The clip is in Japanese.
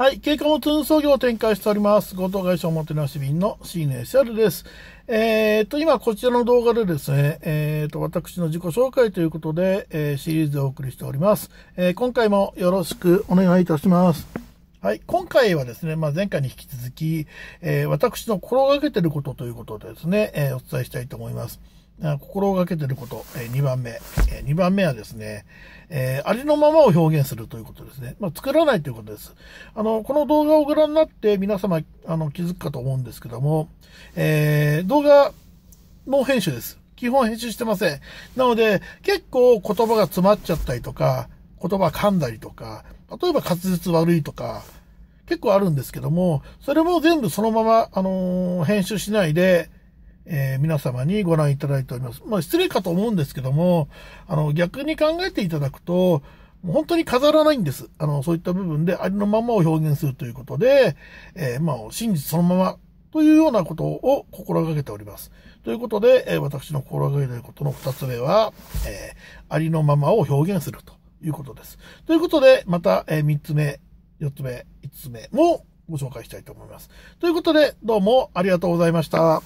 はい、経過の通送業を展開しております。合同会社おもてなし便のシーネシャルです。えー、と、今こちらの動画でですね、えー、と、私の自己紹介ということで、えー、シリーズでお送りしております。えー、今回もよろしくお願いいたします。はい、今回はですね、まあ、前回に引き続き、えー、私の心がけてることということでですね、えー、お伝えしたいと思います。心がけてること、えー、2番目。えー、2番目はですね、えー、ありのままを表現するということですね。まあ、作らないということです。あの、この動画をご覧になって皆様、あの、気づくかと思うんですけども、え動画、の編集です。基本編集してません。なので、結構言葉が詰まっちゃったりとか、言葉噛んだりとか、例えば滑舌悪いとか、結構あるんですけども、それも全部そのまま、あのー、編集しないで、えー、皆様にご覧いただいております。まあ、失礼かと思うんですけども、あの、逆に考えていただくと、本当に飾らないんです。あの、そういった部分でありのままを表現するということで、えー、まあ、真実そのままというようなことを心がけております。ということで、えー、私の心がけていることの二つ目は、えー、ありのままを表現するということです。ということで、また、えー、三つ目、4つ目、5つ目もご紹介したいと思います。ということで、どうもありがとうございました。